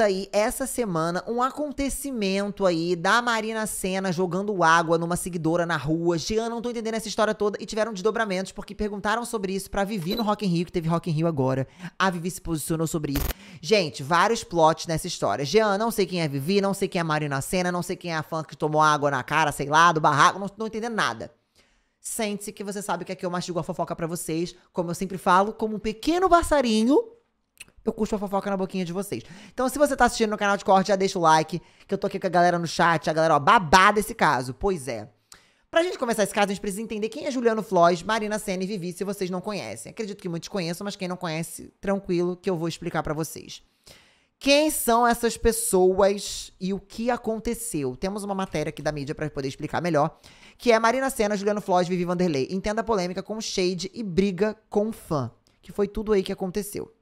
aí essa semana um acontecimento aí da Marina Senna jogando água numa seguidora na rua. Jean, não tô entendendo essa história toda e tiveram desdobramentos porque perguntaram sobre isso para Vivi no Rock in Rio, que teve Rock in Rio agora. A Vivi se posicionou sobre isso. Gente, vários plots nessa história. Jean, não sei quem é Vivi, não sei quem é Marina Senna, não sei quem é a fã que tomou água na cara, sei lá, do barraco, não tô entendendo nada. Sente-se que você sabe que aqui é eu mastigo a fofoca para vocês, como eu sempre falo, como um pequeno passarinho eu custo a fofoca na boquinha de vocês. Então, se você tá assistindo no canal de corte, já deixa o like, que eu tô aqui com a galera no chat, a galera, ó, babada esse caso. Pois é. Pra gente começar esse caso, a gente precisa entender quem é Juliano Flores, Marina Senna e Vivi, se vocês não conhecem. Acredito que muitos conheçam, mas quem não conhece, tranquilo, que eu vou explicar para vocês. Quem são essas pessoas e o que aconteceu? Temos uma matéria aqui da mídia para poder explicar melhor, que é Marina Senna, Juliano Flores, Vivi Vanderlei. Entenda a polêmica com shade e briga com fã, que foi tudo aí que aconteceu.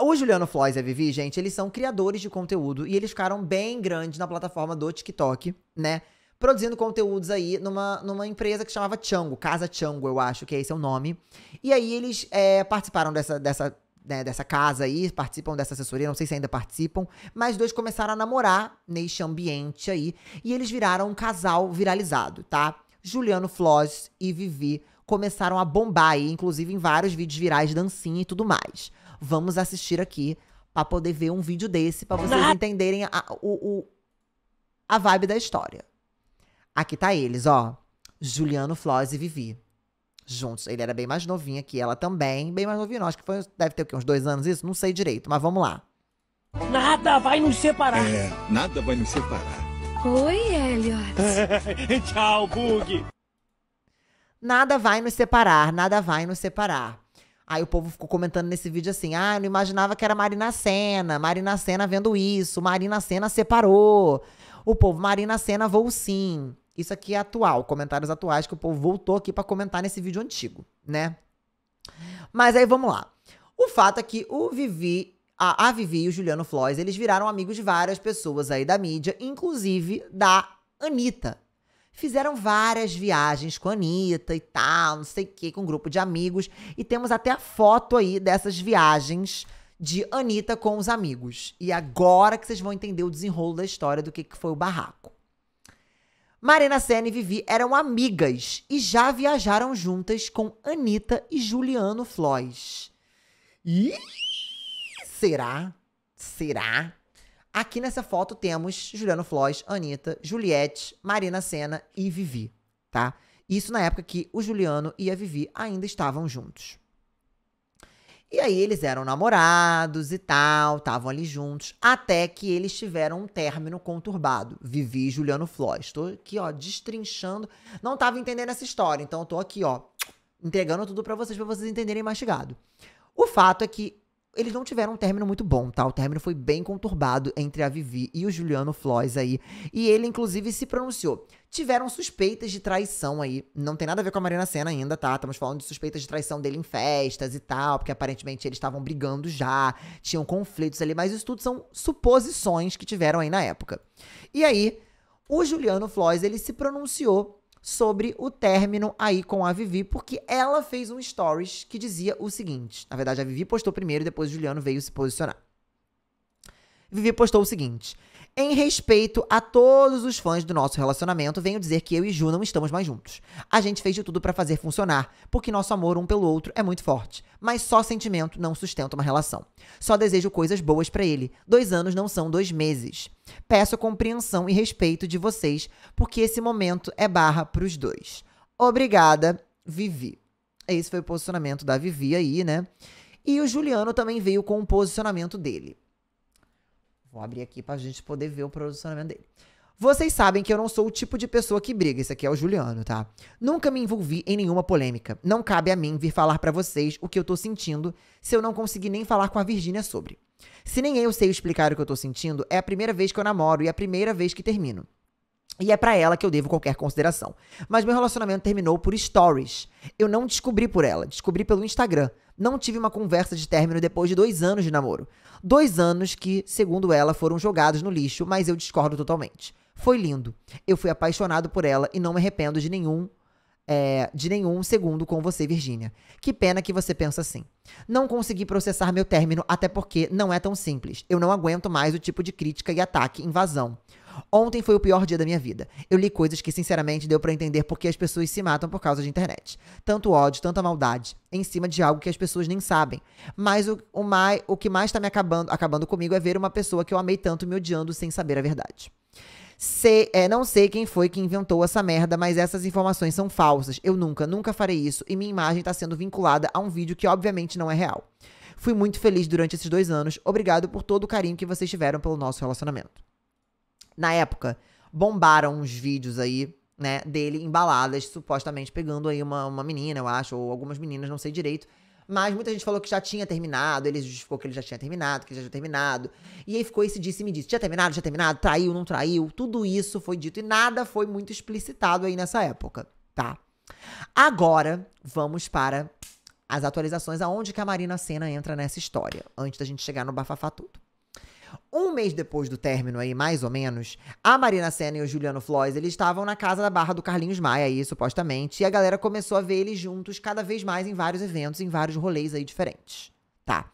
O Juliano Flores e a Vivi, gente, eles são criadores de conteúdo e eles ficaram bem grandes na plataforma do TikTok, né? Produzindo conteúdos aí numa, numa empresa que chamava Chango, Casa Chango, eu acho que é esse é o nome. E aí eles é, participaram dessa, dessa né, dessa casa aí, participam dessa assessoria, não sei se ainda participam, mas dois começaram a namorar neste ambiente aí e eles viraram um casal viralizado, tá? Juliano Flores e Vivi começaram a bombar aí, inclusive em vários vídeos virais, dancinha e tudo mais vamos assistir aqui para poder ver um vídeo desse, para vocês entenderem a, o, o, a vibe da história. Aqui tá eles, ó. Juliano, Flores e Vivi. Juntos. Ele era bem mais novinho aqui, ela também. Bem mais novinho, Acho que foi, deve ter o quê? Uns dois anos isso? Não sei direito, mas vamos lá. Nada vai nos separar. É, nada vai nos separar. Oi, Elliot. Tchau, Bug. Nada vai nos separar, nada vai nos separar. Aí o povo ficou comentando nesse vídeo assim: ah, não imaginava que era Marina Senna, Marina Senna vendo isso, Marina Senna separou. O povo, Marina Senna vou sim. Isso aqui é atual, comentários atuais que o povo voltou aqui para comentar nesse vídeo antigo, né? Mas aí vamos lá. O fato é que o Vivi, a, a Vivi e o Juliano Flores, eles viraram amigos de várias pessoas aí da mídia, inclusive da Anitta, fizeram várias viagens com a Anitta e tal, não sei o que, com um grupo de amigos. E temos até a foto aí dessas viagens de Anitta com os amigos. E agora que vocês vão entender o desenrolo da história do que, que foi o barraco. Marina Senna e Vivi eram amigas e já viajaram juntas com Anitta e Juliano Flores. E será? Será? Aqui nessa foto temos Juliano Flores, Anitta, Juliette, Marina Senna e Vivi, tá? Isso na época que o Juliano e a Vivi ainda estavam juntos. E aí eles eram namorados e tal, estavam ali juntos, até que eles tiveram um término conturbado. Vivi e Juliano Flores. Estou aqui, ó, destrinchando. Não estava entendendo essa história, então estou aqui, ó, entregando tudo para vocês, para vocês entenderem mastigado. O fato é que eles não tiveram um término muito bom, tá? O término foi bem conturbado entre a Vivi e o Juliano Flores aí. E ele, inclusive, se pronunciou. Tiveram suspeitas de traição aí. Não tem nada a ver com a Marina Senna ainda, tá? Estamos falando de suspeitas de traição dele em festas e tal, porque aparentemente eles estavam brigando já, tinham conflitos ali, mas isso tudo são suposições que tiveram aí na época. E aí, o Juliano Flores, ele se pronunciou sobre o término aí com a Vivi, porque ela fez um stories que dizia o seguinte. Na verdade, a Vivi postou primeiro e depois o Juliano veio se posicionar. Vivi postou o seguinte: em respeito a todos os fãs do nosso relacionamento, venho dizer que eu e Ju não estamos mais juntos. A gente fez de tudo para fazer funcionar, porque nosso amor um pelo outro é muito forte. Mas só sentimento não sustenta uma relação. Só desejo coisas boas para ele. Dois anos não são dois meses. Peço compreensão e respeito de vocês, porque esse momento é barra pros dois. Obrigada, Vivi. Esse foi o posicionamento da Vivi aí, né? E o Juliano também veio com o posicionamento dele. Vou abrir aqui pra gente poder ver o posicionamento dele. Vocês sabem que eu não sou o tipo de pessoa que briga, esse aqui é o Juliano, tá? Nunca me envolvi em nenhuma polêmica. Não cabe a mim vir falar para vocês o que eu tô sentindo se eu não conseguir nem falar com a Virgínia sobre. Se nem eu sei explicar o que eu tô sentindo, é a primeira vez que eu namoro e é a primeira vez que termino. E é para ela que eu devo qualquer consideração. Mas meu relacionamento terminou por stories. Eu não descobri por ela, descobri pelo Instagram. Não tive uma conversa de término depois de dois anos de namoro. Dois anos que, segundo ela, foram jogados no lixo, mas eu discordo totalmente. Foi lindo. Eu fui apaixonado por ela e não me arrependo de nenhum. É, de nenhum segundo com você, Virgínia. Que pena que você pensa assim. Não consegui processar meu término, até porque não é tão simples. Eu não aguento mais o tipo de crítica e ataque, invasão. Ontem foi o pior dia da minha vida. Eu li coisas que, sinceramente, deu para entender porque as pessoas se matam por causa de internet. Tanto ódio, tanta maldade, em cima de algo que as pessoas nem sabem. Mas o, o, mai, o que mais tá me acabando, acabando comigo é ver uma pessoa que eu amei tanto me odiando sem saber a verdade. é, não sei quem foi que inventou essa merda, mas essas informações são falsas. Eu nunca, nunca farei isso. E minha imagem está sendo vinculada a um vídeo que obviamente não é real. Fui muito feliz durante esses dois anos. Obrigado por todo o carinho que vocês tiveram pelo nosso relacionamento na época, bombaram uns vídeos aí, né, dele em baladas, supostamente pegando aí uma, uma menina, eu acho, ou algumas meninas, não sei direito. Mas muita gente falou que já tinha terminado, ele justificou que ele já tinha terminado, que ele já tinha terminado. E aí ficou esse disse e me disse: tinha terminado, já terminado, traiu, não traiu. Tudo isso foi dito e nada foi muito explicitado aí nessa época, tá? Agora vamos para as atualizações, aonde que a Marina Senna entra nessa história, antes da gente chegar no bafafá tudo. Um mês depois do término aí, mais ou menos, a Marina Senna e o Juliano Flores, eles estavam na casa da barra do Carlinhos Maia aí, supostamente, e a galera começou a ver eles juntos cada vez mais em vários eventos, em vários rolês aí diferentes. Tá.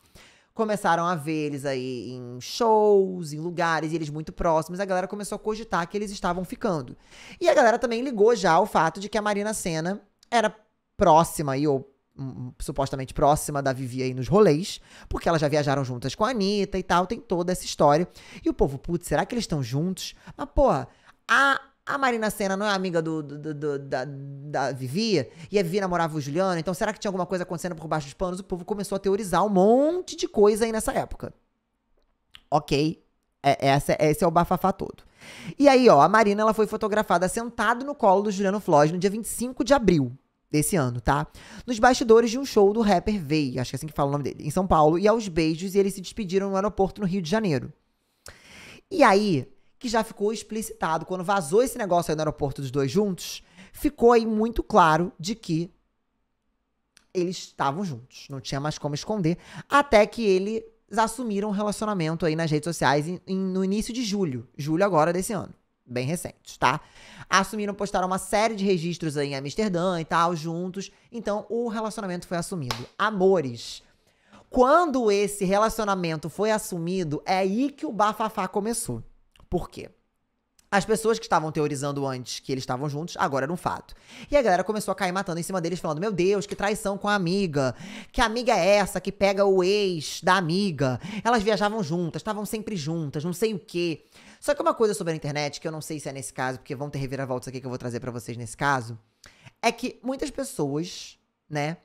Começaram a ver eles aí em shows, em lugares, e eles muito próximos, a galera começou a cogitar que eles estavam ficando. E a galera também ligou já ao fato de que a Marina Senna era próxima aí, ou Hum, hum, supostamente próxima da Vivi aí nos rolês, porque elas já viajaram juntas com a Anitta e tal, tem toda essa história. E o povo, putz, será que eles estão juntos? Mas, porra, a, a Marina Senna não é amiga do, do, do, da, da Vivi? E a Vivi namorava o Juliano, então será que tinha alguma coisa acontecendo por baixo dos panos? O povo começou a teorizar um monte de coisa aí nessa época. Ok, é, essa, esse é o bafafá todo. E aí, ó, a Marina ela foi fotografada sentada no colo do Juliano Flores no dia 25 de abril desse ano, tá? Nos bastidores de um show do rapper Vei, acho que é assim que fala o nome dele, em São Paulo, e aos beijos, e eles se despediram no aeroporto no Rio de Janeiro. E aí, que já ficou explicitado, quando vazou esse negócio aí no aeroporto dos dois juntos, ficou aí muito claro de que eles estavam juntos, não tinha mais como esconder, até que eles assumiram um relacionamento aí nas redes sociais em, em, no início de julho, julho agora desse ano bem recentes, tá? Assumiram, postaram uma série de registros aí em Amsterdã e tal, juntos. Então, o relacionamento foi assumido. Amores. Quando esse relacionamento foi assumido, é aí que o bafafá começou. Por quê? As pessoas que estavam teorizando antes que eles estavam juntos, agora era um fato. E a galera começou a cair matando em cima deles, falando: Meu Deus, que traição com a amiga. Que amiga é essa que pega o ex da amiga? Elas viajavam juntas, estavam sempre juntas, não sei o quê. Só que uma coisa sobre a internet, que eu não sei se é nesse caso, porque vão ter reviravoltas aqui que eu vou trazer para vocês nesse caso, é que muitas pessoas, né,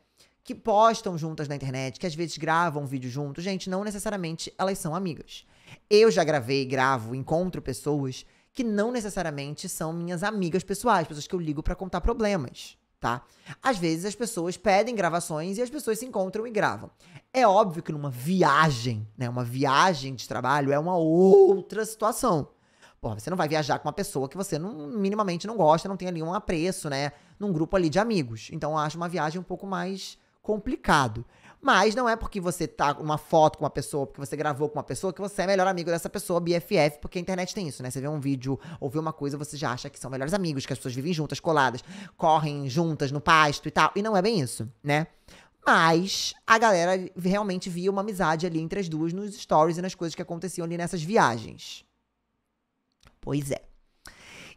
que postam juntas na internet, que às vezes gravam vídeo juntos, gente, não necessariamente elas são amigas. Eu já gravei, gravo, encontro pessoas que não necessariamente são minhas amigas pessoais, pessoas que eu ligo para contar problemas tá? Às vezes as pessoas pedem gravações e as pessoas se encontram e gravam. É óbvio que numa viagem, né, uma viagem de trabalho é uma outra situação. Porra, você não vai viajar com uma pessoa que você não, minimamente não gosta, não tem ali um apreço, né, num grupo ali de amigos. Então eu acho uma viagem um pouco mais complicado. Mas não é porque você tá uma foto com uma pessoa, porque você gravou com uma pessoa, que você é melhor amigo dessa pessoa, BFF, porque a internet tem isso, né? Você vê um vídeo ou vê uma coisa, você já acha que são melhores amigos, que as pessoas vivem juntas, coladas, correm juntas no pasto e tal. E não é bem isso, né? Mas a galera realmente via uma amizade ali entre as duas nos stories e nas coisas que aconteciam ali nessas viagens. Pois é.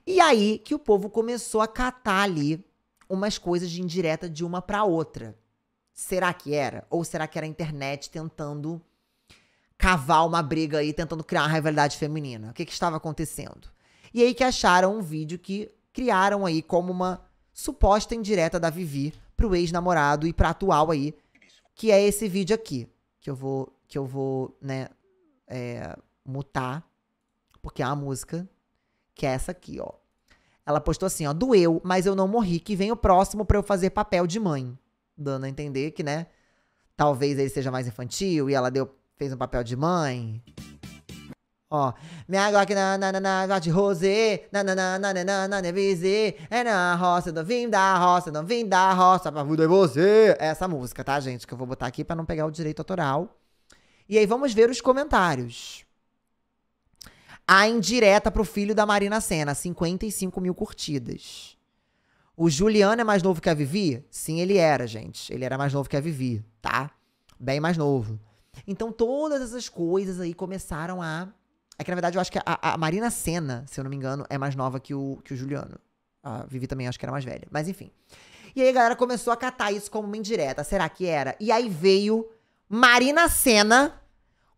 E aí que o povo começou a catar ali umas coisas de indireta de uma para outra. Será que era? Ou será que era a internet tentando cavar uma briga aí, tentando criar uma rivalidade feminina? O que, que estava acontecendo? E aí que acharam um vídeo que criaram aí como uma suposta indireta da Vivi pro ex-namorado e pra atual aí, que é esse vídeo aqui, que eu vou, que eu vou, né, é, mutar, porque é uma música, que é essa aqui, ó. Ela postou assim, ó, doeu, mas eu não morri, que vem o próximo para eu fazer papel de mãe dando a entender que, né? Talvez ele seja mais infantil e ela deu, fez um papel de mãe. Ó, minha Glock na na na na de rosé, na na na na na na na nevise, é na roça, não vim da roça, não vim da roça, pra mudar você. É essa música, tá, gente? Que eu vou botar aqui pra não pegar o direito autoral. E aí vamos ver os comentários. A indireta pro filho da Marina Senna, 55 mil curtidas. O Juliano é mais novo que a Vivi? Sim, ele era, gente. Ele era mais novo que a Vivi, tá? Bem mais novo. Então todas essas coisas aí começaram a. É que na verdade eu acho que a, a Marina Senna, se eu não me engano, é mais nova que o, que o Juliano. A Vivi também acho que era mais velha. Mas enfim. E aí a galera começou a catar isso como uma indireta. Será que era? E aí veio Marina Senna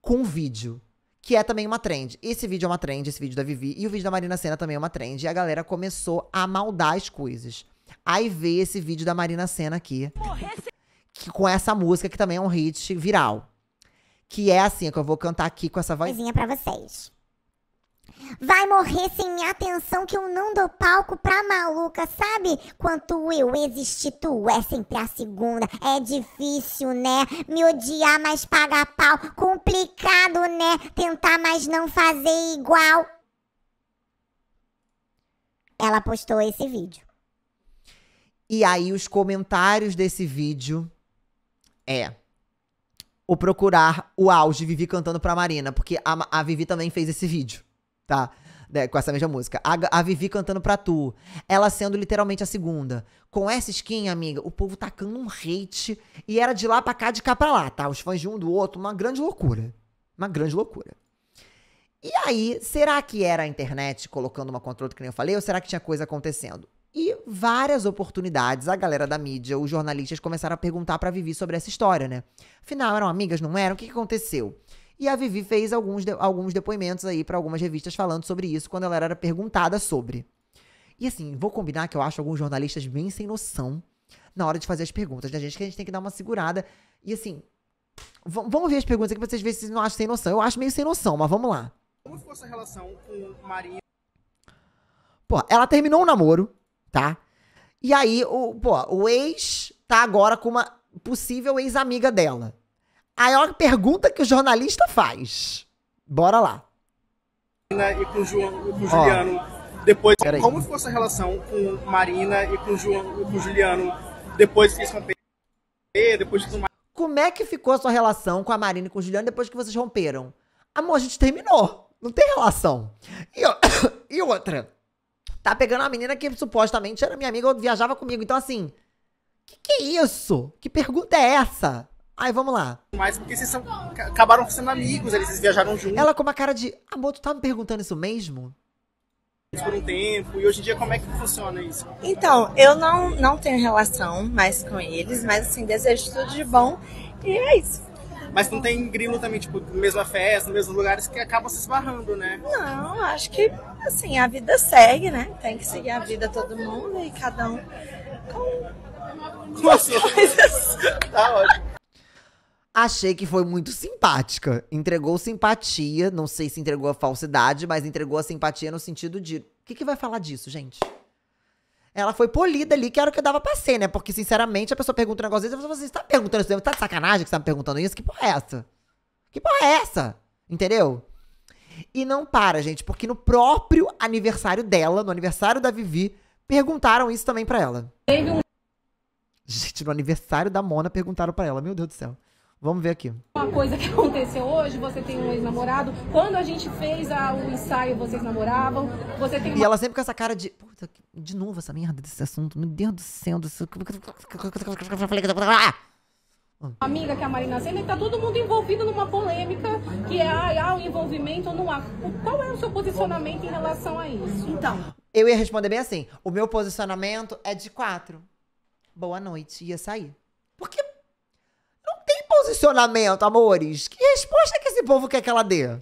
com um vídeo que é também uma trend. Esse vídeo é uma trend, esse vídeo da Vivi, e o vídeo da Marina Senna também é uma trend. E a galera começou a maldar as coisas. Aí vê esse vídeo da Marina Senna aqui, que, com essa música que também é um hit viral. Que é assim, que eu vou cantar aqui com essa vozinha pra vocês. Vai morrer sem minha atenção que eu não dou palco pra maluca, sabe? Quanto eu existir, tu é sempre a segunda. É difícil, né? Me odiar, mas pagar pau. Complicado, né? Tentar, mas não fazer igual. Ela postou esse vídeo. E aí, os comentários desse vídeo é o procurar o auge Vivi cantando pra Marina, porque a, a Vivi também fez esse vídeo tá? Né, com essa mesma música. A, a, Vivi cantando pra tu. Ela sendo literalmente a segunda. Com essa skin, amiga, o povo tacando um hate. E era de lá pra cá, de cá pra lá, tá? Os fãs de um do outro, uma grande loucura. Uma grande loucura. E aí, será que era a internet colocando uma contra outra, que nem eu falei, ou será que tinha coisa acontecendo? E várias oportunidades, a galera da mídia, os jornalistas começaram a perguntar pra Vivi sobre essa história, né? Afinal, eram amigas, não eram? O que, que aconteceu? E a Vivi fez alguns, de, alguns depoimentos aí para algumas revistas falando sobre isso quando ela era perguntada sobre. E assim, vou combinar que eu acho alguns jornalistas bem sem noção na hora de fazer as perguntas da né, gente, que a gente tem que dar uma segurada. E assim, vamos ver as perguntas aqui pra vocês verem se não acham sem noção. Eu acho meio sem noção, mas vamos lá. Como ficou essa relação com o Pô, ela terminou o um namoro, tá? E aí, o, pô, o ex tá agora com uma possível ex-amiga dela. É a maior pergunta que o jornalista faz. Bora lá. E com, Ju, com Juliano. depois, peraí. como ficou essa relação com Marina e com, Ju, com Juliano depois que eles romperam? Depois que Como é que ficou a sua relação com a Marina e com o Juliano depois que vocês romperam? Amor, a gente terminou. Não tem relação. E, e outra. Tá pegando uma menina que supostamente era minha amiga ou viajava comigo. Então, assim. Que que é isso? Que pergunta é essa? Aí vamos lá. Mas porque vocês são, acabaram sendo amigos, eles, viajaram juntos. Ela com uma cara de. Amor, tu tá me perguntando isso mesmo? Por um tempo, e hoje em dia como é que funciona isso? Então, eu não, não tenho relação mais com eles, mas assim, desejo tudo de bom e é isso. Mas não tem grilo também, tipo, mesma festa, mesmos lugares que acabam se esbarrando, né? Não, acho que assim, a vida segue, né? Tem que seguir a vida todo mundo e cada um com, com as coisas. tá ótimo. Achei que foi muito simpática. Entregou simpatia, não sei se entregou a falsidade, mas entregou a simpatia no sentido de. O que, que vai falar disso, gente? Ela foi polida ali, que era o que dava pra ser, né? Porque, sinceramente, a pessoa pergunta um negócio desse, assim, você assim, tá perguntando isso, tá de sacanagem que você tá me perguntando isso? Que porra é essa? Que porra é essa? Entendeu? E não para, gente, porque no próprio aniversário dela, no aniversário da Vivi, perguntaram isso também pra ela. Gente, no aniversário da Mona perguntaram pra ela, meu Deus do céu. Vamos ver aqui. Uma coisa que aconteceu hoje, você tem um ex-namorado. Quando a gente fez a, o ensaio, vocês namoravam. Você tem uma... E ela sempre com essa cara de. Puta, de novo essa merda desse assunto. Meu Deus do céu. Amiga que é a Marina Senna, que tá todo mundo envolvido numa polêmica que é ah, ah, o envolvimento não há. Qual é o seu posicionamento em relação a isso? Então. Eu ia responder bem assim: o meu posicionamento é de quatro. Boa noite, ia sair. Porque posicionamento, amores? Que resposta que esse povo quer que ela dê?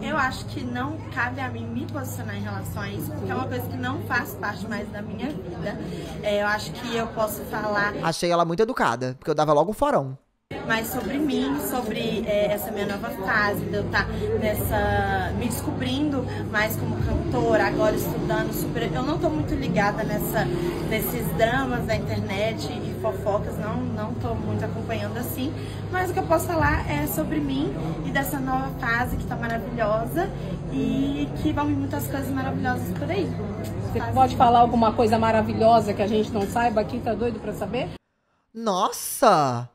Eu acho que não cabe a mim me posicionar em relação a isso, porque é uma coisa que não faz parte mais da minha vida. É, eu acho que eu posso falar. Achei ela muito educada, porque eu dava logo um farão mais sobre mim, sobre é, essa minha nova fase, de eu estar tá nessa, me descobrindo mais como agora estudando super. Eu não tô muito ligada nessa, nesses dramas da internet e fofocas, não, não tô muito acompanhando assim. Mas o que eu posso falar é sobre mim e dessa nova fase que tá maravilhosa e que vão vir muitas coisas maravilhosas por aí. Você fase pode falar alguma coisa maravilhosa que a gente não saiba aqui? Tá doido pra saber? Nossa!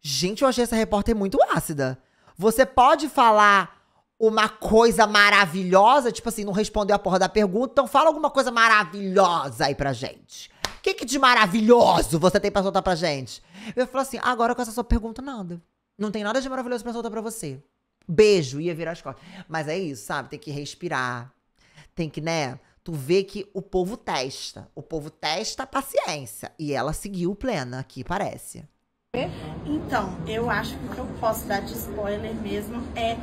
Gente, eu achei essa repórter muito ácida. Você pode falar uma coisa maravilhosa? Tipo assim, não respondeu a porra da pergunta, então fala alguma coisa maravilhosa aí pra gente. O que, que de maravilhoso você tem pra soltar pra gente? Eu falo assim, agora com essa sua pergunta, nada. Não tem nada de maravilhoso pra soltar pra você. Beijo, ia virar as costas. Mas é isso, sabe? Tem que respirar. Tem que, né? Tu vê que o povo testa. O povo testa a paciência. E ela seguiu plena aqui, parece. Então, eu acho que o que eu posso dar de spoiler mesmo é.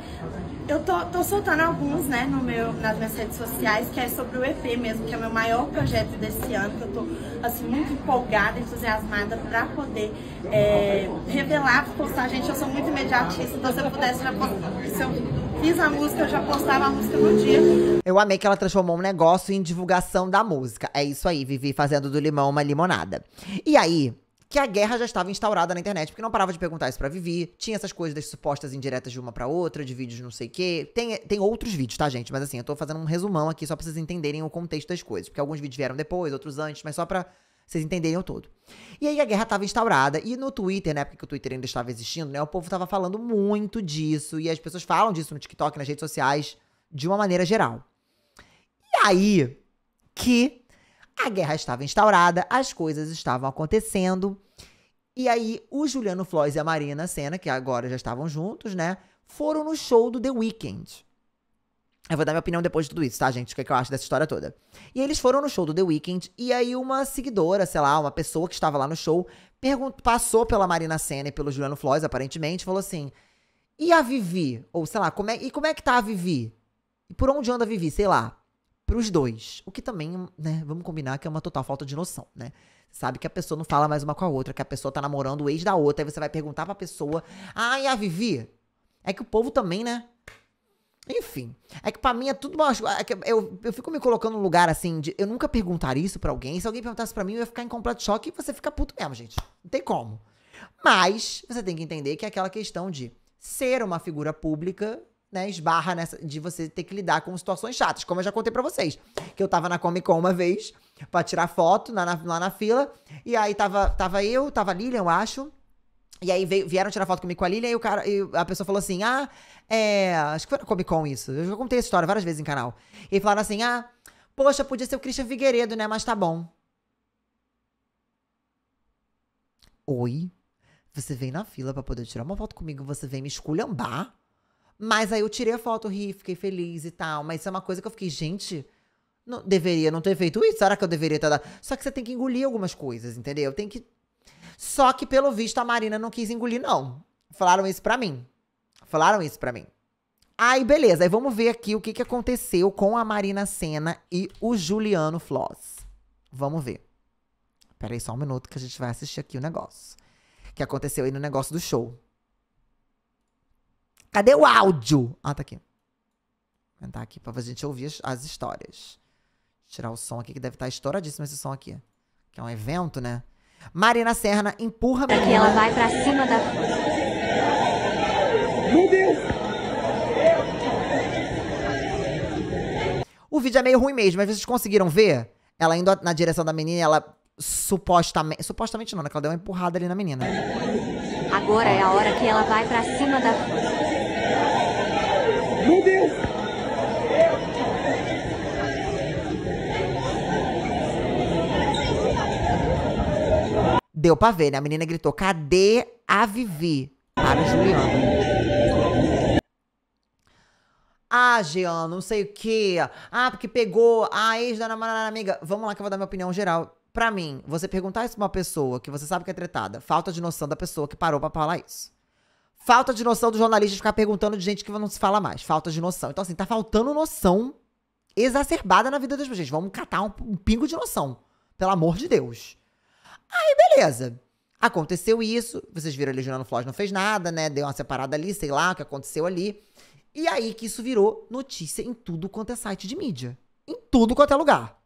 Eu tô, tô soltando alguns, né, no meu, nas minhas redes sociais, que é sobre o EP mesmo, que é o meu maior projeto desse ano, que eu tô, assim, muito empolgada, entusiasmada pra poder é, revelar, postar. Gente, eu sou muito imediatista, então se eu pudesse, já post... se eu fiz a música, eu já postava a música no dia. Eu amei que ela transformou um negócio em divulgação da música. É isso aí, Vivi fazendo do limão uma limonada. E aí, que a guerra já estava instaurada na internet, porque não parava de perguntar isso pra Vivi. Tinha essas coisas das supostas indiretas de uma para outra, de vídeos não sei o quê. Tem, tem outros vídeos, tá, gente? Mas assim, eu tô fazendo um resumão aqui só pra vocês entenderem o contexto das coisas. Porque alguns vídeos vieram depois, outros antes, mas só pra vocês entenderem o todo. E aí a guerra estava instaurada. E no Twitter, na época que o Twitter ainda estava existindo, né? O povo estava falando muito disso. E as pessoas falam disso no TikTok, nas redes sociais, de uma maneira geral. E aí que a guerra estava instaurada, as coisas estavam acontecendo. E aí, o Juliano Flores e a Marina Senna, que agora já estavam juntos, né? Foram no show do The Weeknd. Eu vou dar minha opinião depois de tudo isso, tá, gente? O que, é que eu acho dessa história toda. E eles foram no show do The Weeknd, e aí uma seguidora, sei lá, uma pessoa que estava lá no show, passou pela Marina Senna e pelo Juliano Flores, aparentemente, falou assim: E a Vivi? Ou sei lá, como é, e como é que tá a Vivi? E por onde anda a Vivi? Sei lá para os dois. O que também, né, vamos combinar que é uma total falta de noção, né? Sabe que a pessoa não fala mais uma com a outra, que a pessoa tá namorando o ex da outra, aí você vai perguntar pra pessoa: "Ah, e a Vivi?" É que o povo também, né? Enfim, é que para mim é tudo uma, é eu, eu fico me colocando num lugar assim de eu nunca perguntar isso para alguém. Se alguém perguntasse para mim, eu ia ficar em completo choque e você fica puto mesmo, gente. Não tem como. Mas você tem que entender que é aquela questão de ser uma figura pública né, esbarra nessa de você ter que lidar com situações chatas, como eu já contei para vocês. Que eu tava na Comic Con uma vez para tirar foto lá na, lá na fila, e aí tava, tava eu, tava a Lilian, eu acho. E aí veio, vieram tirar foto comigo com a Lilian e o cara, e a pessoa falou assim: "Ah, é, acho que foi na Comic Con isso. Eu já contei essa história várias vezes em canal. E falaram assim: "Ah, poxa, podia ser o Christian Figueiredo, né, mas tá bom". Oi. Você vem na fila para poder tirar uma foto comigo, você vem me esculhambar? Mas aí eu tirei a foto, ri, fiquei feliz e tal. Mas isso é uma coisa que eu fiquei, gente, não, deveria não ter feito isso. Será que eu deveria ter dado? Só que você tem que engolir algumas coisas, entendeu? Tem que. Só que, pelo visto, a Marina não quis engolir, não. Falaram isso pra mim. Falaram isso pra mim. Aí, beleza. Aí vamos ver aqui o que, que aconteceu com a Marina Senna e o Juliano Floss. Vamos ver. Peraí só um minuto que a gente vai assistir aqui o negócio. Que aconteceu aí no negócio do show. Cadê o áudio? Ah, tá aqui. Vou entrar aqui pra gente ouvir as, as histórias. tirar o som aqui, que deve estar tá estouradíssimo esse som aqui. Que é um evento, né? Marina Serna empurra Aqui ela vai pra cima da. Meu Deus! O vídeo é meio ruim mesmo, mas vocês conseguiram ver? Ela indo na direção da menina, ela supostamente. Supostamente não, né? Que ela deu uma empurrada ali na menina. Agora é a hora que ela vai pra cima da. Meu Deus! Deu pra ver, né? A menina gritou: cadê a Vivi? Para o Juliano. Ah, Jean, não sei o quê. Ah, porque pegou a ex da namorada amiga. Vamos lá que eu vou dar minha opinião geral. Pra mim, você perguntar isso pra uma pessoa que você sabe que é tretada, falta de noção da pessoa que parou pra falar isso. Falta de noção do jornalista ficar perguntando de gente que não se fala mais. Falta de noção. Então, assim, tá faltando noção exacerbada na vida das pessoas. Vamos catar um, um pingo de noção. Pelo amor de Deus. Aí, beleza. Aconteceu isso, vocês viram ali, Juliano Flores não fez nada, né? Deu uma separada ali, sei lá o que aconteceu ali. E aí que isso virou notícia em tudo quanto é site de mídia. Em tudo quanto é lugar.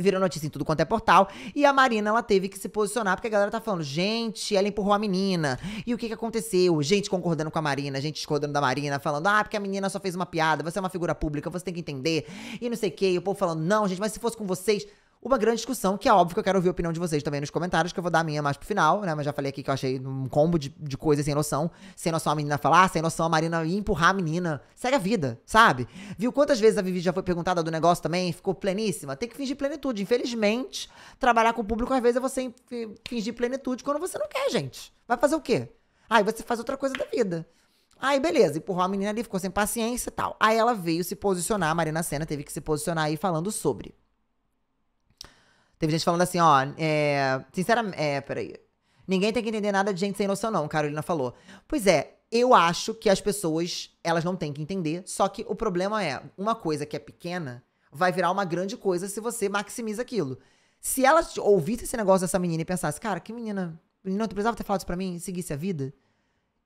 Virou notícia em tudo quanto é portal. E a Marina, ela teve que se posicionar, porque a galera tá falando, gente, ela empurrou a menina. E o que que aconteceu? Gente concordando com a Marina, gente discordando da Marina, falando, ah, porque a menina só fez uma piada, você é uma figura pública, você tem que entender. E não sei o quê. E o povo falando, não, gente, mas se fosse com vocês uma grande discussão, que é óbvio que eu quero ouvir a opinião de vocês também nos comentários, que eu vou dar a minha mais pro final, né? Mas já falei aqui que eu achei um combo de, de coisas sem noção. Sem noção a menina falar, sem noção a Marina ir empurrar a menina. Segue a vida, sabe? Viu quantas vezes a Vivi já foi perguntada do negócio também? Ficou pleníssima. Tem que fingir plenitude. Infelizmente, trabalhar com o público às vezes é você fingir plenitude quando você não quer, gente. Vai fazer o quê? Aí você faz outra coisa da vida. Aí, beleza, empurrou a menina ali, ficou sem paciência e tal. Aí ela veio se posicionar, a Marina Senna teve que se posicionar aí falando sobre. Teve gente falando assim, ó, é, sinceramente, é, peraí. Ninguém tem que entender nada de gente sem noção, não, Carolina falou. Pois é, eu acho que as pessoas, elas não têm que entender, só que o problema é, uma coisa que é pequena vai virar uma grande coisa se você maximiza aquilo. Se ela ouvisse esse negócio dessa menina e pensasse, cara, que menina, menina, tu precisava ter falado isso pra mim e seguisse a vida,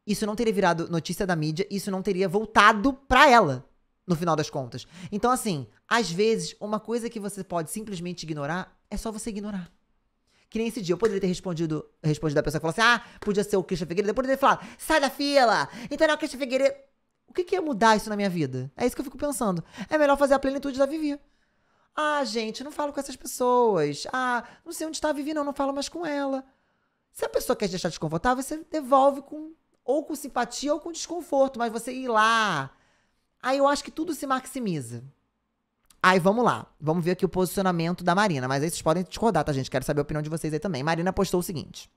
isso não teria virado notícia da mídia, isso não teria voltado pra ela no final das contas. Então, assim, às vezes, uma coisa que você pode simplesmente ignorar é só você ignorar. Que nem esse dia, eu poderia ter respondido, respondido a pessoa que falou assim: ah, podia ser o Christian Figueiredo. Eu poderia ter falado: sai da fila! Então não é o Christian Figueiredo. O que, que ia é mudar isso na minha vida? É isso que eu fico pensando. É melhor fazer a plenitude da Vivi. Ah, gente, não falo com essas pessoas. Ah, não sei onde está a Vivi, não, não falo mais com ela. Se a pessoa quer deixar desconfortável, você devolve com ou com simpatia ou com desconforto, mas você ir lá, Aí eu acho que tudo se maximiza. Aí vamos lá, vamos ver aqui o posicionamento da Marina. Mas aí vocês podem discordar, tá, gente? Quero saber a opinião de vocês aí também. Marina postou o seguinte.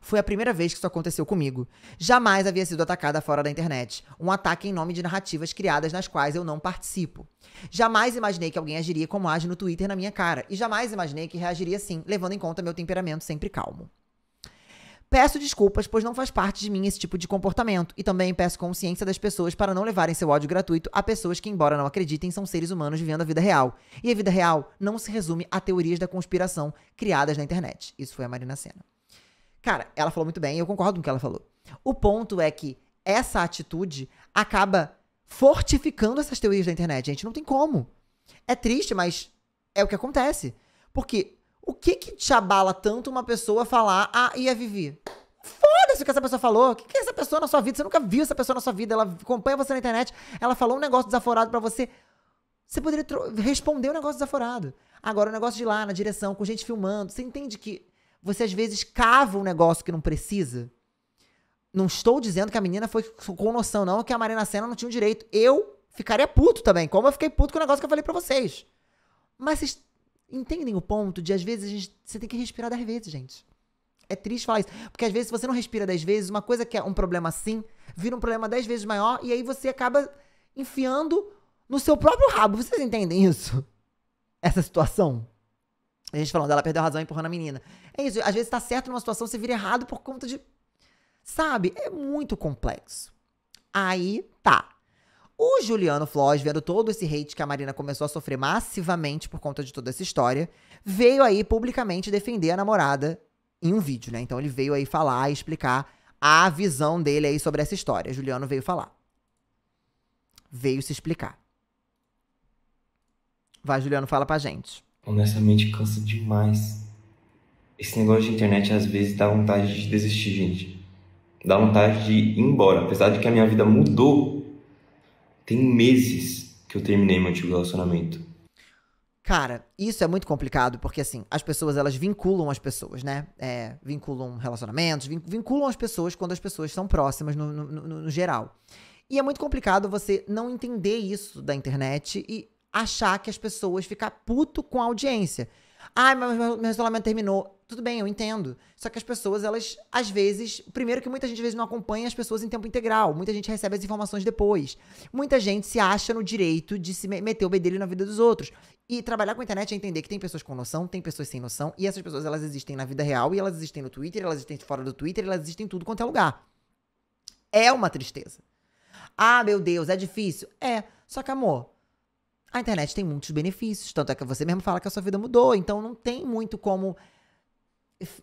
Foi a primeira vez que isso aconteceu comigo. Jamais havia sido atacada fora da internet. Um ataque em nome de narrativas criadas nas quais eu não participo. Jamais imaginei que alguém agiria como age no Twitter na minha cara. E jamais imaginei que reagiria assim, levando em conta meu temperamento sempre calmo. Peço desculpas, pois não faz parte de mim esse tipo de comportamento, e também peço consciência das pessoas para não levarem seu ódio gratuito a pessoas que, embora não acreditem, são seres humanos vivendo a vida real. E a vida real não se resume a teorias da conspiração criadas na internet. Isso foi a Marina Senna. Cara, ela falou muito bem, e eu concordo com o que ela falou. O ponto é que essa atitude acaba fortificando essas teorias da internet, gente. Não tem como. É triste, mas é o que acontece. Porque o que que te abala tanto uma pessoa falar, ah, e a Vivi? Foda-se o que essa pessoa falou. O que, que é essa pessoa na sua vida? Você nunca viu essa pessoa na sua vida. Ela acompanha você na internet. Ela falou um negócio desaforado para você. Você poderia responder um negócio desaforado. Agora, o negócio de ir lá na direção, com gente filmando. Você entende que você às vezes cava um negócio que não precisa? Não estou dizendo que a menina foi com noção, não, que a Marina Senna não tinha o direito. Eu ficaria puto também, como eu fiquei puto com o negócio que eu falei para vocês. Mas vocês Entendem o ponto de, às vezes, gente, você tem que respirar dez vezes, gente. É triste falar isso. Porque às vezes, se você não respira dez vezes, uma coisa que é um problema assim, vira um problema dez vezes maior, e aí você acaba enfiando no seu próprio rabo. Vocês entendem isso? Essa situação? A gente falando, ela perdeu a razão empurrando a menina. É isso. Às vezes tá certo numa situação, você vira errado por conta de. Sabe? É muito complexo. Aí, tá. O Juliano Flores, vendo todo esse hate que a Marina começou a sofrer massivamente por conta de toda essa história, veio aí publicamente defender a namorada em um vídeo, né? Então ele veio aí falar e explicar a visão dele aí sobre essa história. Juliano veio falar. Veio se explicar. Vai, Juliano, fala pra gente. Honestamente, cansa demais. Esse negócio de internet às vezes dá vontade de desistir, gente. Dá vontade de ir embora. Apesar de que a minha vida mudou tem meses que eu terminei meu antigo relacionamento. Cara, isso é muito complicado, porque assim, as pessoas elas vinculam as pessoas, né? É, vinculam relacionamentos, vinculam as pessoas quando as pessoas são próximas no, no, no, no geral. E é muito complicado você não entender isso da internet e achar que as pessoas ficam puto com a audiência. Ai, ah, mas meu, meu isolamento terminou. Tudo bem, eu entendo. Só que as pessoas, elas, às vezes, primeiro que muita gente às vezes não acompanha as pessoas em tempo integral. Muita gente recebe as informações depois. Muita gente se acha no direito de se meter o bedelho na vida dos outros. E trabalhar com a internet é entender que tem pessoas com noção, tem pessoas sem noção, e essas pessoas elas existem na vida real, e elas existem no Twitter, elas existem fora do Twitter, elas existem em tudo quanto é lugar. É uma tristeza. Ah, meu Deus, é difícil. É, só que amor, a internet tem muitos benefícios, tanto é que você mesmo fala que a sua vida mudou, então não tem muito como.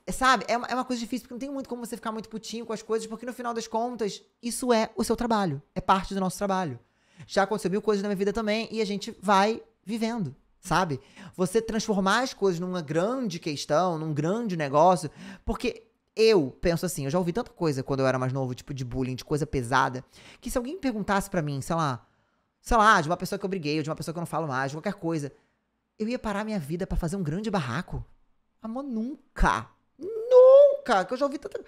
Sabe? É uma, é uma coisa difícil, porque não tem muito como você ficar muito putinho com as coisas, porque no final das contas, isso é o seu trabalho, é parte do nosso trabalho. Já aconteceu mil coisas na minha vida também, e a gente vai vivendo, sabe? Você transformar as coisas numa grande questão, num grande negócio, porque eu penso assim, eu já ouvi tanta coisa quando eu era mais novo, tipo de bullying, de coisa pesada, que se alguém perguntasse para mim, sei lá, sei lá, de uma pessoa que eu briguei, ou de uma pessoa que eu não falo mais, de qualquer coisa. Eu ia parar minha vida para fazer um grande barraco? Amor, nunca. Nunca! Que eu já ouvi tanto.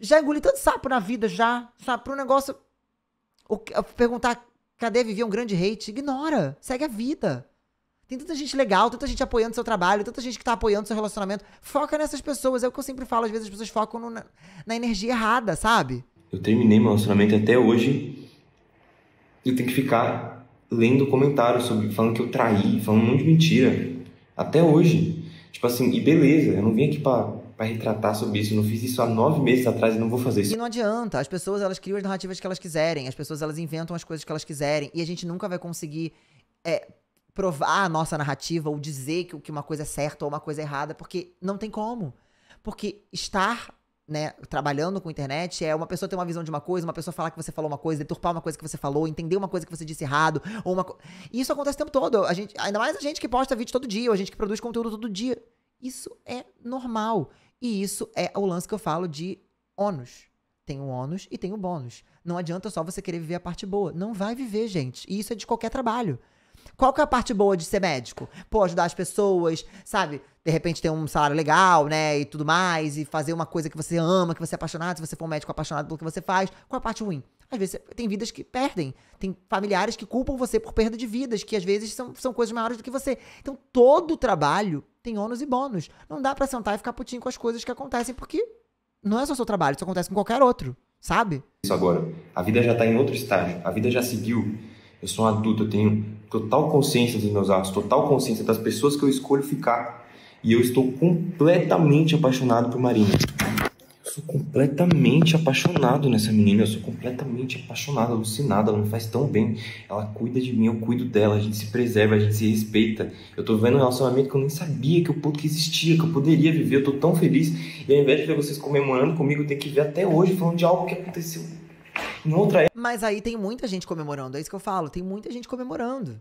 Já engoli tanto sapo na vida, já. Sabe, um negócio. O, perguntar cadê viver um grande hate? Ignora. Segue a vida. Tem tanta gente legal, tanta gente apoiando seu trabalho, tanta gente que tá apoiando seu relacionamento. Foca nessas pessoas. É o que eu sempre falo. Às vezes as pessoas focam no, na, na energia errada, sabe? Eu terminei meu relacionamento até hoje eu tenho que ficar lendo comentários sobre falando que eu traí, falando um monte de mentira. Até hoje. Tipo assim, e beleza, eu não vim aqui pra, para retratar sobre isso, eu não fiz isso há nove meses atrás e não vou fazer isso. E não adianta, as pessoas elas criam as narrativas que elas quiserem, as pessoas elas inventam as coisas que elas quiserem, e a gente nunca vai conseguir é, provar a nossa narrativa ou dizer que, que uma coisa é certa ou uma coisa é errada, porque não tem como. Porque estar né, trabalhando com internet é uma pessoa ter uma visão de uma coisa, uma pessoa falar que você falou uma coisa, deturpar uma coisa que você falou, entender uma coisa que você disse errado, ou uma co... Isso acontece o tempo todo. A gente, ainda mais a gente que posta vídeo todo dia, ou a gente que produz conteúdo todo dia. Isso é normal. E isso é o lance que eu falo de ônus. Tem o ônus e tem o bônus. Não adianta só você querer viver a parte boa. Não vai viver, gente. E isso é de qualquer trabalho. Qual que é a parte boa de ser médico? Pô, ajudar as pessoas, sabe? De repente ter um salário legal, né? E tudo mais, e fazer uma coisa que você ama, que você é apaixonado, se você for um médico apaixonado pelo que você faz. Qual a parte ruim? Às vezes tem vidas que perdem, tem familiares que culpam você por perda de vidas, que às vezes são, são coisas maiores do que você. Então todo trabalho tem ônus e bônus. Não dá pra sentar e ficar putinho com as coisas que acontecem, porque não é só seu trabalho, isso acontece com qualquer outro, sabe? Isso agora. A vida já tá em outro estágio, a vida já seguiu eu sou um adulto, eu tenho total consciência dos meus atos, total consciência das pessoas que eu escolho ficar. E eu estou completamente apaixonado por Marina. Eu sou completamente apaixonado nessa menina, eu sou completamente apaixonado, alucinado, ela me faz tão bem. Ela cuida de mim, eu cuido dela, a gente se preserva, a gente se respeita. Eu tô vivendo um relacionamento que eu nem sabia que, eu, que existia, que eu poderia viver, eu tô tão feliz. E ao invés de ver vocês comemorando comigo, eu tenho que ver até hoje falando de algo que aconteceu mas aí tem muita gente comemorando, é isso que eu falo, tem muita gente comemorando.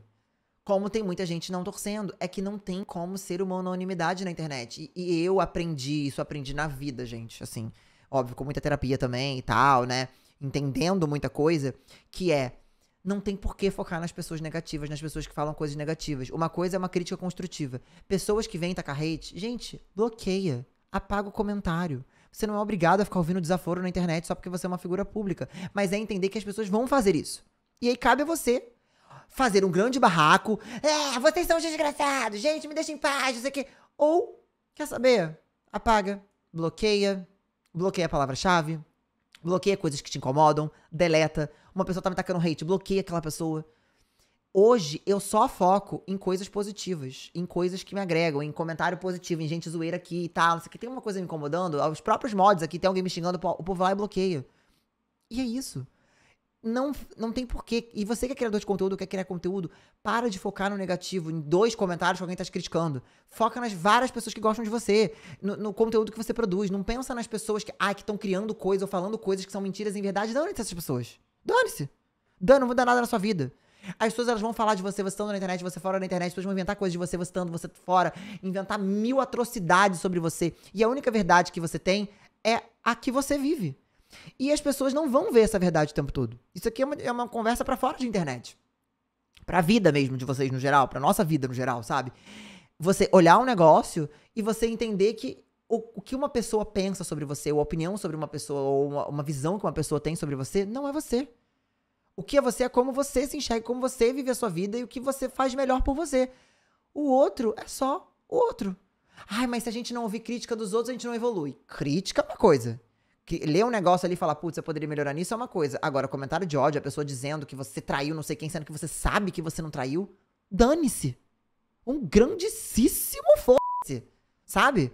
Como tem muita gente não torcendo. É que não tem como ser uma anonimidade na internet. E, e eu aprendi isso, aprendi na vida, gente. Assim, óbvio, com muita terapia também e tal, né? Entendendo muita coisa, que é não tem por que focar nas pessoas negativas, nas pessoas que falam coisas negativas. Uma coisa é uma crítica construtiva. Pessoas que vêm tacar hate, gente, bloqueia, apaga o comentário. Você não é obrigado a ficar ouvindo desaforo na internet só porque você é uma figura pública. Mas é entender que as pessoas vão fazer isso. E aí cabe a você fazer um grande barraco. É, vocês são desgraçados, gente, me deixa em paz, o quê. Ou, quer saber? Apaga, bloqueia, bloqueia a palavra-chave, bloqueia coisas que te incomodam, deleta. Uma pessoa tá me tacando hate, bloqueia aquela pessoa. Hoje eu só foco em coisas positivas, em coisas que me agregam, em comentário positivo, em gente zoeira aqui e tal. Não sei o que. Tem uma coisa me incomodando. Os próprios mods aqui, tem alguém me xingando, o povo vai e bloqueia. E é isso. Não, não tem porquê. E você que é criador de conteúdo, quer criar conteúdo, para de focar no negativo, em dois comentários que alguém está te criticando. Foca nas várias pessoas que gostam de você, no, no conteúdo que você produz. Não pensa nas pessoas que ah, estão criando coisas ou falando coisas que são mentiras em verdade. Dane-se essas pessoas. Dane-se. Dane, não dar nada na sua vida. As pessoas elas vão falar de você, você estando na internet, você fora da internet, as pessoas vão inventar coisas de você, você estando, você fora, inventar mil atrocidades sobre você. E a única verdade que você tem é a que você vive. E as pessoas não vão ver essa verdade o tempo todo. Isso aqui é uma, é uma conversa para fora de internet. Pra vida mesmo de vocês no geral, pra nossa vida no geral, sabe? Você olhar um negócio e você entender que o, o que uma pessoa pensa sobre você, ou a opinião sobre uma pessoa, ou uma, uma visão que uma pessoa tem sobre você, não é você. O que é você é como você se enxerga, como você vive a sua vida e o que você faz melhor por você. O outro é só o outro. Ai, mas se a gente não ouvir crítica dos outros, a gente não evolui. Crítica é uma coisa. Ler um negócio ali e falar, putz, eu poderia melhorar nisso é uma coisa. Agora, comentário de ódio, a pessoa dizendo que você traiu não sei quem, sendo que você sabe que você não traiu, dane-se. Um grandíssimo foda-se, sabe?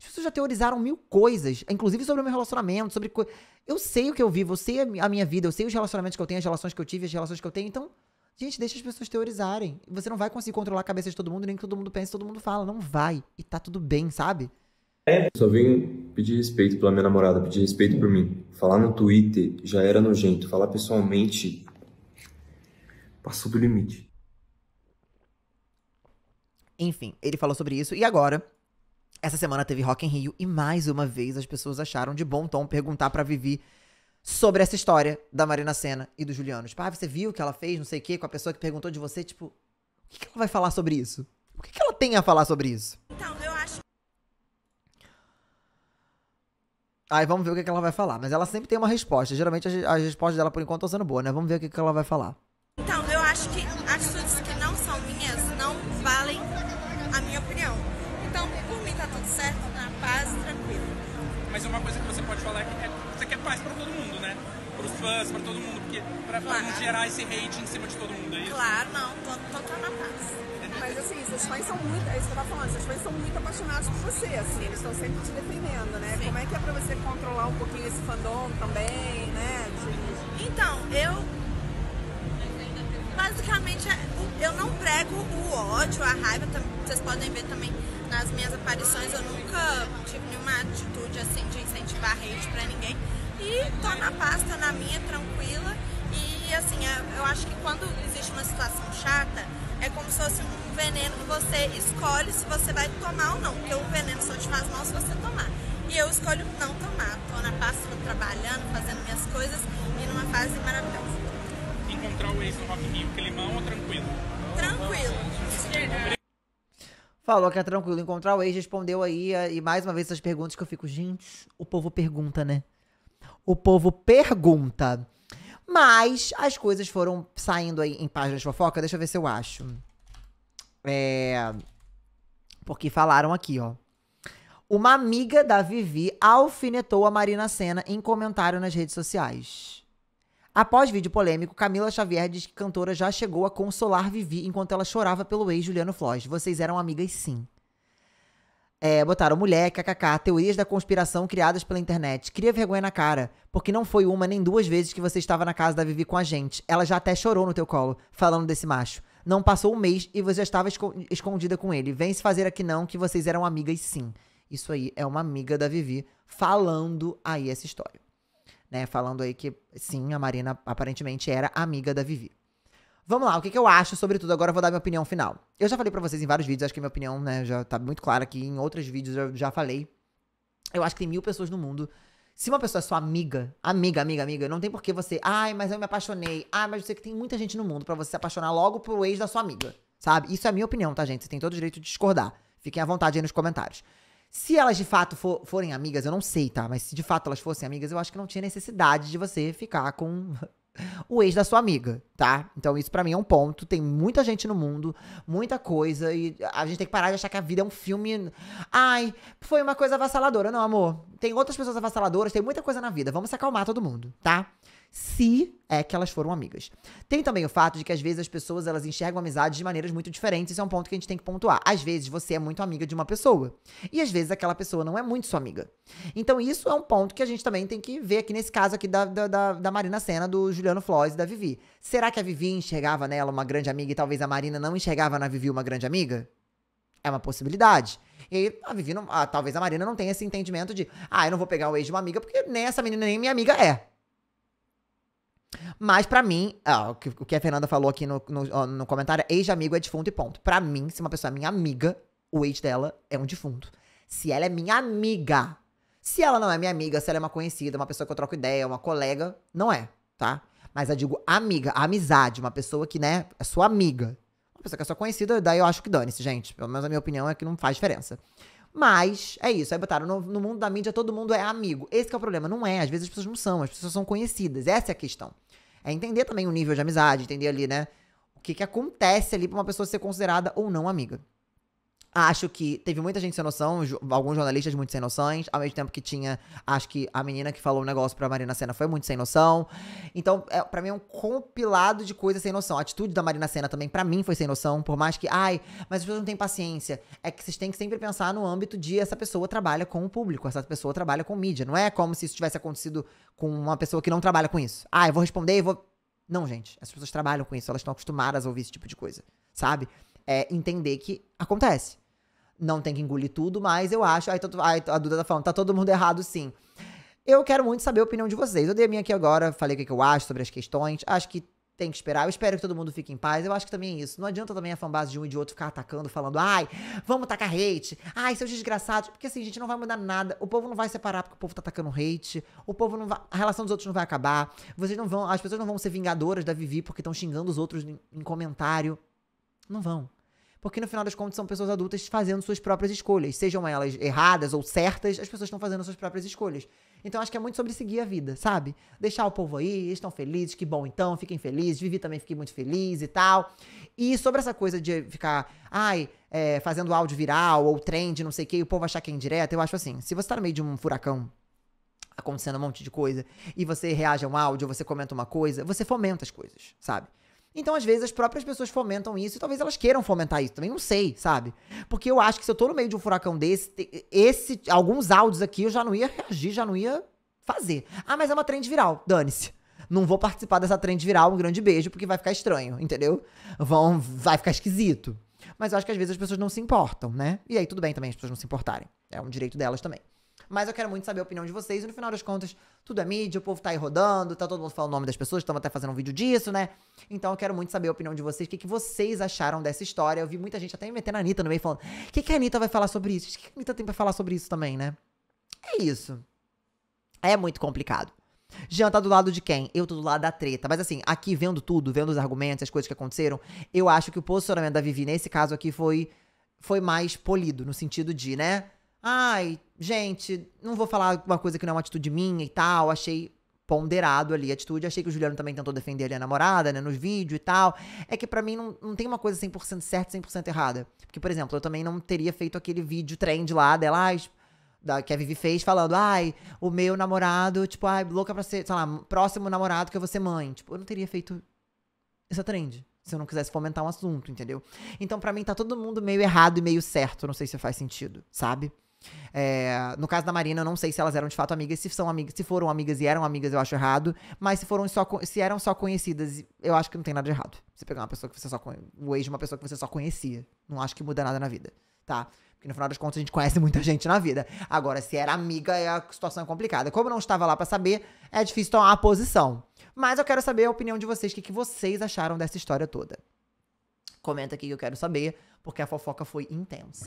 As pessoas já teorizaram mil coisas, inclusive sobre o meu relacionamento, sobre. Co... Eu sei o que eu vivo, eu sei a minha vida, eu sei os relacionamentos que eu tenho, as relações que eu tive, as relações que eu tenho. Então, gente, deixa as pessoas teorizarem. Você não vai conseguir controlar a cabeça de todo mundo, nem que todo mundo pense, todo mundo fala. Não vai. E tá tudo bem, sabe? É, só vim pedir respeito pela minha namorada, pedir respeito por mim. Falar no Twitter já era nojento. Falar pessoalmente passou do limite. Enfim, ele falou sobre isso. E agora, essa semana teve Rock in Rio e mais uma vez as pessoas acharam de bom tom perguntar para Vivi sobre essa história da Marina Senna e do Juliano. Tipo, ah, você viu o que ela fez, não sei o quê, com a pessoa que perguntou de você, tipo, o que, ela vai falar sobre isso? O que, ela tem a falar sobre isso? Então, eu acho. Aí vamos ver o que, ela vai falar. Mas ela sempre tem uma resposta. Geralmente as, respostas dela, por enquanto, estão sendo boas, né? Vamos ver o que ela vai falar. gerar esse hate em cima de todo mundo, é isso? Claro, não, tô tá na paz. Mas assim, seus fãs são muito, é isso que eu tava falando, seus fãs são muito apaixonados por você, assim, eles estão sempre te defendendo, né? Sim. Como é que é pra você controlar um pouquinho esse fandom também, né? De... Então, eu basicamente é, eu não prego o ódio, a raiva, vocês podem ver também nas minhas aparições, eu nunca tive nenhuma atitude assim de incentivar hate pra ninguém. E tô na paz, tô na minha, tranquila assim, eu acho que quando existe uma situação chata, é como se fosse um veneno que você escolhe se você vai tomar ou não, porque o veneno só te faz mal se você tomar. E eu escolho não tomar. Tô na tô trabalhando, fazendo minhas coisas e numa fase maravilhosa. Encontrar o ex no Rock Que Limão ou tranquilo? Tranquilo. Falou que é tranquilo encontrar o ex, respondeu aí, eh, e mais uma vez essas perguntas que eu fico, gente, o povo pergunta, né? O povo pergunta. Mas as coisas foram saindo aí em páginas de fofoca. Deixa eu ver se eu acho. É. Porque falaram aqui, ó. Uma amiga da Vivi alfinetou a Marina Senna em comentário nas redes sociais. Após vídeo polêmico, Camila Xavier diz que cantora já chegou a consolar Vivi enquanto ela chorava pelo ex Juliano Flores. Vocês eram amigas sim. É, botaram mulher, kkk, teorias da conspiração criadas pela internet. Cria vergonha na cara, porque não foi uma nem duas vezes que você estava na casa da Vivi com a gente. Ela já até chorou no teu colo, falando desse macho. Não passou um mês e você já estava escondida com ele. Vem se fazer aqui não, que vocês eram amigas sim. Isso aí é uma amiga da Vivi falando aí essa história. Né, falando aí que sim, a Marina aparentemente era amiga da Vivi. Vamos lá, o que, que eu acho sobre tudo? Agora eu vou dar minha opinião final. Eu já falei para vocês em vários vídeos, acho que a minha opinião né, já tá muito clara aqui. Em outros vídeos eu já falei. Eu acho que tem mil pessoas no mundo se uma pessoa é sua amiga, amiga, amiga, amiga, não tem por que você, ai, mas eu me apaixonei. Ah, mas eu sei que tem muita gente no mundo para você se apaixonar logo pro ex da sua amiga, sabe? Isso é a minha opinião, tá, gente? Você tem todo o direito de discordar. Fiquem à vontade aí nos comentários. Se elas de fato for, forem amigas, eu não sei, tá? Mas se de fato elas fossem amigas, eu acho que não tinha necessidade de você ficar com o ex da sua amiga, tá? Então isso para mim é um ponto. Tem muita gente no mundo, muita coisa e a gente tem que parar de achar que a vida é um filme. Ai, foi uma coisa avassaladora, não, amor. Tem outras pessoas avassaladoras, tem muita coisa na vida. Vamos se acalmar todo mundo, tá? se é que elas foram amigas. Tem também o fato de que às vezes as pessoas elas enxergam amizades de maneiras muito diferentes, isso é um ponto que a gente tem que pontuar. Às vezes você é muito amiga de uma pessoa e às vezes aquela pessoa não é muito sua amiga. Então isso é um ponto que a gente também tem que ver aqui nesse caso aqui da, da, da, da Marina Senna, do Juliano Flores e da Vivi. Será que a Vivi enxergava nela uma grande amiga e talvez a Marina não enxergava na Vivi uma grande amiga? É uma possibilidade. E aí, a Vivi, não, a, talvez a Marina não tenha esse entendimento de, ah, eu não vou pegar o ex de uma amiga porque nem essa menina nem minha amiga é. Mas para mim, o que a Fernanda falou aqui no, no, no comentário, ex-amigo é defunto e ponto. Para mim, se uma pessoa é minha amiga, o ex dela é um defunto. Se ela é minha amiga, se ela não é minha amiga, se ela é uma conhecida, uma pessoa que eu troco ideia, uma colega, não é, tá? Mas eu digo amiga, amizade, uma pessoa que, né, é sua amiga. Uma pessoa que é sua conhecida, daí eu acho que dane-se, gente. Pelo menos a minha opinião é que não faz diferença. Mas é isso. Aí botaram no, no mundo da mídia todo mundo é amigo. Esse é o problema. Não é. Às vezes as pessoas não são. As pessoas são conhecidas. Essa é a questão. É entender também o nível de amizade, entender ali, né? O que, que acontece ali pra uma pessoa ser considerada ou não amiga. Acho que teve muita gente sem noção, alguns jornalistas muito sem noções, ao mesmo tempo que tinha, acho que a menina que falou o um negócio pra Marina Senna foi muito sem noção. Então, é, para mim é um compilado de coisas sem noção. A atitude da Marina Senna também, para mim, foi sem noção, por mais que, ai, mas as pessoas não têm paciência. É que vocês têm que sempre pensar no âmbito de essa pessoa trabalha com o público, essa pessoa trabalha com mídia. Não é como se isso tivesse acontecido com uma pessoa que não trabalha com isso. Ah, eu vou responder e vou. Não, gente, as pessoas trabalham com isso, elas estão acostumadas a ouvir esse tipo de coisa, sabe? é entender que acontece. Não tem que engolir tudo, mas eu acho. Aí, a Duda tá falando, tá todo mundo errado sim. Eu quero muito saber a opinião de vocês. Eu dei a minha aqui agora, falei o que, eu acho sobre as questões. Acho que tem que esperar. Eu espero que todo mundo fique em paz. Eu acho que também é isso. Não adianta também a fanbase de um e de outro ficar atacando, falando, ai, vamos tacar hate, ai, seus desgraçados. Porque assim, a gente, não vai mudar nada. O povo não vai separar porque o povo tá atacando hate. O povo não vai. A relação dos outros não vai acabar. Vocês não vão. As pessoas não vão ser vingadoras da Vivi porque estão xingando os outros em comentário. Não vão. Porque no final das contas são pessoas adultas fazendo suas próprias escolhas. Sejam elas erradas ou certas, as pessoas estão fazendo suas próprias escolhas. Então acho que é muito sobre seguir a vida, sabe? Deixar o povo aí, eles estão felizes, que bom então, fiquem felizes. Vivi também fiquei muito feliz e tal. E sobre essa coisa de ficar, ai, é, fazendo áudio viral ou trend, não sei o que, e o povo achar que é indireto, eu acho assim, se você tá no meio de um furacão acontecendo um monte de coisa, e você reage a um áudio, você comenta uma coisa, você fomenta as coisas, sabe? Então, às vezes, as próprias pessoas fomentam isso e talvez elas queiram fomentar isso. Também não sei, sabe? Porque eu acho que se eu tô no meio de um furacão desse, esse, alguns áudios aqui eu já não ia reagir, já não ia fazer. Ah, mas é uma trend viral, dane-se. Não vou participar dessa trend viral, um grande beijo, porque vai ficar estranho, entendeu? Vão, vai ficar esquisito. Mas eu acho que às vezes as pessoas não se importam, né? E aí tudo bem também as pessoas não se importarem. É um direito delas também. Mas eu quero muito saber a opinião de vocês. E no final das contas, tudo é mídia, o povo tá aí rodando, tá todo mundo falando o nome das pessoas, estamos até fazendo um vídeo disso, né? Então eu quero muito saber a opinião de vocês, o que, que vocês acharam dessa história. Eu vi muita gente até metendo a Anitta no meio falando: o que, que a Anitta vai falar sobre isso? O que, que a Anitta tem pra falar sobre isso também, né? É isso. É muito complicado. Jean tá do lado de quem? Eu tô do lado da treta. Mas assim, aqui vendo tudo, vendo os argumentos, as coisas que aconteceram, eu acho que o posicionamento da Vivi nesse caso aqui foi, foi mais polido, no sentido de, né? Ai, gente, não vou falar uma coisa que não é uma atitude minha e tal. Achei ponderado ali a atitude. Achei que o Juliano também tentou defender ali a namorada, né, nos vídeos e tal. É que para mim não, não tem uma coisa 100% certa e 100% errada. Porque, por exemplo, eu também não teria feito aquele vídeo trend lá dela, da, que a Vivi fez, falando, ai, o meu namorado, tipo, ai, louca pra ser, sei lá, próximo namorado que eu vou ser mãe. Tipo, eu não teria feito essa trend. Se eu não quisesse fomentar um assunto, entendeu? Então, para mim, tá todo mundo meio errado e meio certo. Não sei se faz sentido, sabe? É, no caso da Marina, eu não sei se elas eram de fato amigas, se são amigas, se foram amigas e eram amigas, eu acho errado. Mas se foram só se eram só conhecidas, eu acho que não tem nada de errado. Você pegar uma pessoa que você só conhe... o ex de uma pessoa que você só conhecia, não acho que muda nada na vida, tá? Porque no final das contas a gente conhece muita gente na vida. Agora, se era amiga, é a situação é complicada. Como eu não estava lá para saber, é difícil tomar a posição. Mas eu quero saber a opinião de vocês, o que, que vocês acharam dessa história toda. Comenta aqui que eu quero saber, porque a fofoca foi intensa.